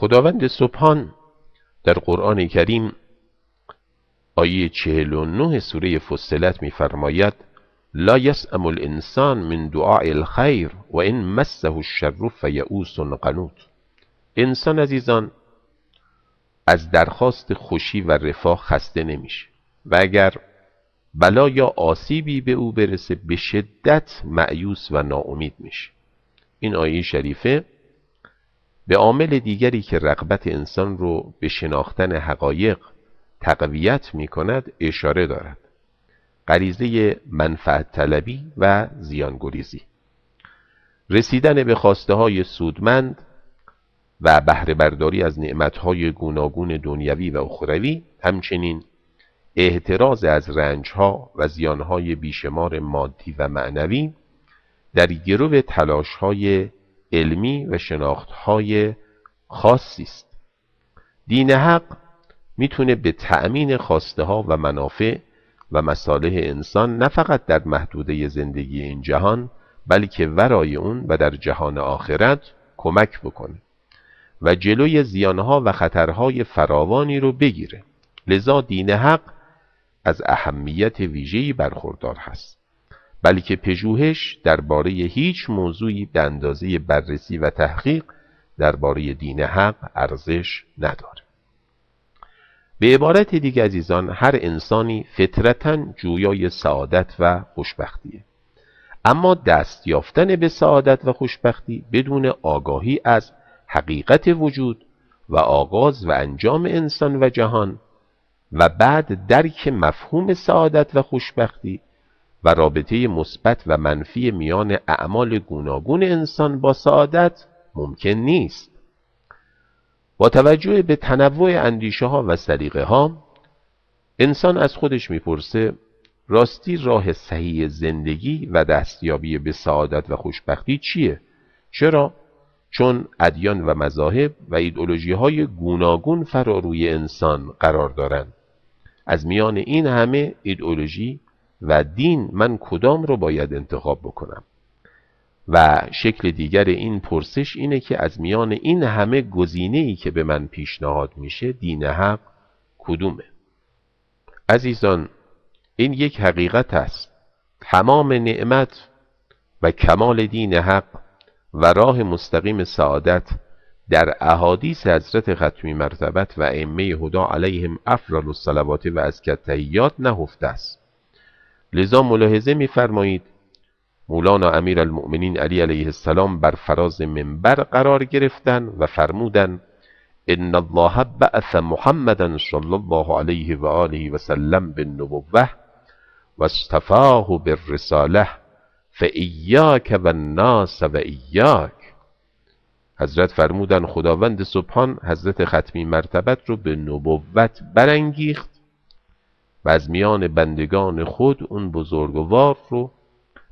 خداوند سبحان در قرآن کریم آیه 49 سوره فصلت میفرماید، لا یسأم الانسان من دعاء الخیر و ان مسه الشر فیئوس قنوت انسان عزیزان از درخواست خوشی و رفاه خسته نمیشه و اگر بلا یا آسیبی به او برسه به شدت معیوس و ناامید میشه این آیه شریفه به عامل دیگری که رغبت انسان رو به شناختن حقایق تقویت می کند اشاره دارد غریزه منفعت طلبی و زیانگریزی رسیدن به خواسته های سودمند و بهره برداری از نعمت های گوناگون دنیوی و اخروی همچنین اعتراض از رنج ها و زیان های بیشمار مادی و معنوی در گروه تلاش های علمی و شناختهای خاصی است دین حق میتونه به تأمین خواسته ها و منافع و مصالح انسان نه فقط در محدوده زندگی این جهان بلکه ورای اون و در جهان آخرت کمک بکنه و جلوی زیانها و خطرهای فراوانی رو بگیره لذا دین حق از اهمیت ویژه‌ای برخوردار هست بلکه پژوهش درباره هیچ موضوعی به اندازه بررسی و تحقیق درباره دین حق ارزش نداره به عبارت دیگه عزیزان هر انسانی فطرتا جویای سعادت و خوشبختیه اما دست یافتن به سعادت و خوشبختی بدون آگاهی از حقیقت وجود و آغاز و انجام انسان و جهان و بعد درک مفهوم سعادت و خوشبختی و رابطه مثبت و منفی میان اعمال گوناگون انسان با سعادت ممکن نیست با توجه به تنوع اندیشه ها و سلیقه ها انسان از خودش میپرسه راستی راه صحیح زندگی و دستیابی به سعادت و خوشبختی چیه چرا چون ادیان و مذاهب و ایدئولوژی های گوناگون فراروی انسان قرار دارند از میان این همه ایدئولوژی و دین من کدام رو باید انتخاب بکنم و شکل دیگر این پرسش اینه که از میان این همه گزینه که به من پیشنهاد میشه دین حق کدومه عزیزان این یک حقیقت است تمام نعمت و کمال دین حق و راه مستقیم سعادت در احادیث حضرت ختمی مرتبت و ائمه هدا علیهم افضل الصلوات و از تحیات نهفته است لذا ملاحظه میفرمایید مولانا امیر المؤمنین علی علیه السلام بر فراز منبر قرار گرفتن و فرمودن ان الله بعث محمدا صلی الله علیه و آله و سلم بالنبوه و استفاه بالرساله فایاک و الناس و حضرت فرمودن خداوند سبحان حضرت ختمی مرتبت رو به نبوت برانگیخت و از میان بندگان خود اون بزرگوار رو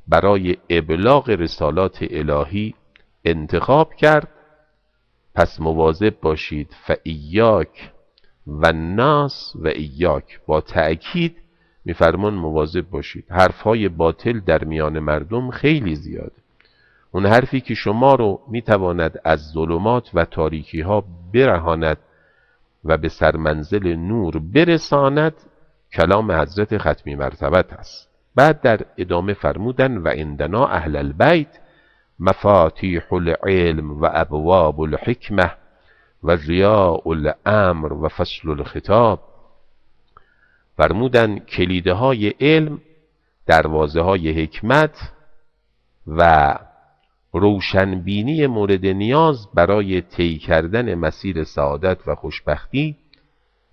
برای ابلاغ رسالات الهی انتخاب کرد پس مواظب باشید فایاک و ناس و ایاک با تأکید میفرمان مواظب باشید حرفهای باطل در میان مردم خیلی زیاده اون حرفی که شما رو میتواند از ظلمات و تاریکی ها برهاند و به سرمنزل نور برساند کلام حضرت ختمی مرتبت است بعد در ادامه فرمودن و اندنا اهل البیت مفاتیح العلم و ابواب الحکمه و ضیاء الامر و فصل الخطاب فرمودن کلیده های علم دروازه های حکمت و روشنبینی مورد نیاز برای طی کردن مسیر سعادت و خوشبختی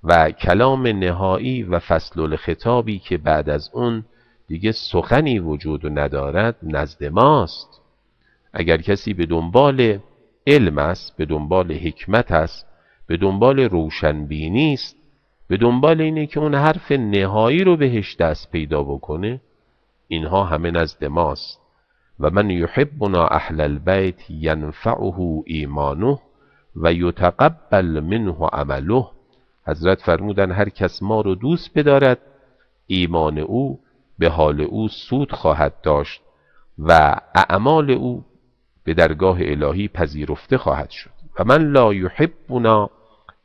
و کلام نهایی و فصل الخطابی که بعد از اون دیگه سخنی وجود ندارد نزد ماست اگر کسی به دنبال علم است به دنبال حکمت است به دنبال روشنبینی است به دنبال اینه که اون حرف نهایی رو بهش دست پیدا بکنه اینها همه نزد ماست و من یحبنا اهل البیت ینفعه ایمانه و یتقبل منه عمله حضرت فرمودن هر کس ما رو دوست بدارد ایمان او به حال او سود خواهد داشت و اعمال او به درگاه الهی پذیرفته خواهد شد و من لا یحبنا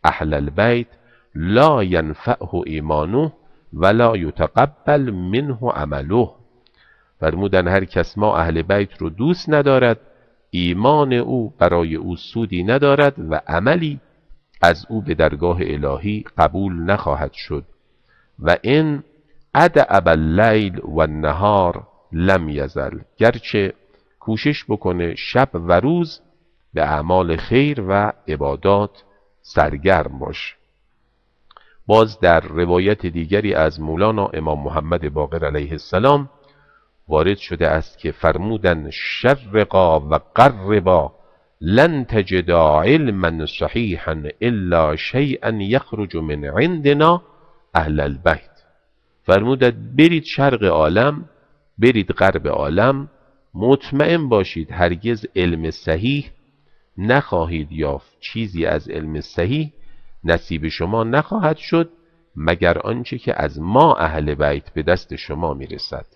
اهل البیت لا ینفعه ایمانه ولا یتقبل منه عمله فرمودن هر کس ما اهل بیت رو دوست ندارد ایمان او برای او سودی ندارد و عملی از او به درگاه الهی قبول نخواهد شد و این ابل اللیل و نهار لم یزل گرچه کوشش بکنه شب و روز به اعمال خیر و عبادات سرگرم باش باز در روایت دیگری از مولانا امام محمد باقر علیه السلام وارد شده است که فرمودن شرقا و قربا لن تجد علما صحيحا الا شيئا يخرج من عندنا اهل البيت. فرمودد برید شرق عالم برید غرب عالم مطمئن باشید هرگز علم صحیح نخواهید یافت چیزی از علم صحیح نصیب شما نخواهد شد مگر آنچه که از ما اهل بیت به دست شما میرسد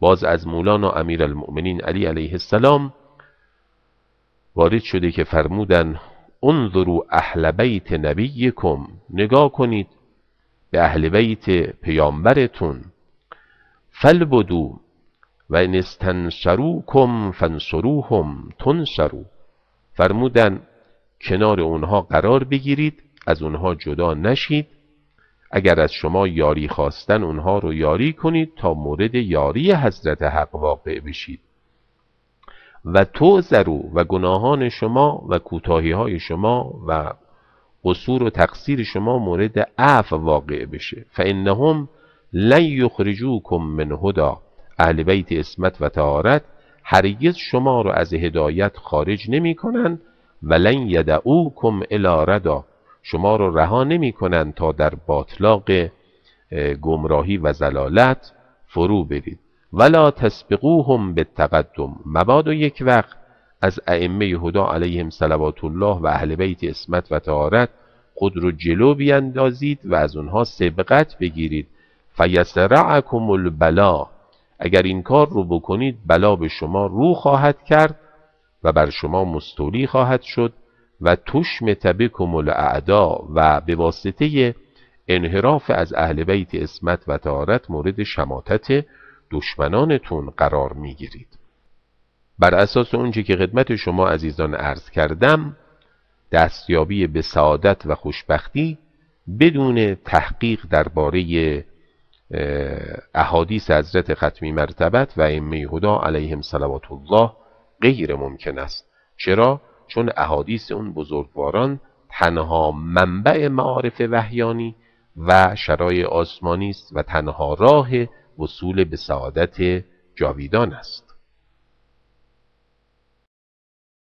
باز از مولانا امیرالمؤمنین علی علیه السلام وارد شده که فرمودن انظرو اهل بیت نبیکم نگاه کنید به اهل بیت پیامبرتون فلبدو و ان فنسرو فانصروهم تنصروا فرمودن کنار اونها قرار بگیرید از اونها جدا نشید اگر از شما یاری خواستن اونها رو یاری کنید تا مورد یاری حضرت حق واقع بشید و تو زرو و گناهان شما و کوتاهی های شما و قصور و تقصیر شما مورد عفو واقع بشه فانهم لن یخرجوکم من هدا اهل بیت اسمت و تهارت هرگز شما رو از هدایت خارج نمی کنن و لن یدعوکم الی ردا شما رو رها نمی کنن تا در باطلاق گمراهی و زلالت فرو برید ولا تسبقوهم به تقدم مباد و یک وقت از ائمه هدا علیهم صلوات الله و اهل بیت اسمت و تهارت خود رو جلو بیندازید و از اونها سبقت بگیرید فیسرعکم البلا اگر این کار رو بکنید بلا به شما رو خواهد کرد و بر شما مستولی خواهد شد و تشم تبکم الاعدا و به واسطه انحراف از اهل بیت اسمت و تارت مورد شماتت دشمنانتون قرار میگیرید بر اساس اونچه که خدمت شما عزیزان عرض کردم دستیابی به سعادت و خوشبختی بدون تحقیق درباره احادیث حضرت ختمی مرتبت و ائمه هدا علیهم صلوات الله غیر ممکن است چرا چون احادیث اون بزرگواران تنها منبع معارف وحیانی و شرای آسمانی است و تنها راه وصول به سعادت جاویدان است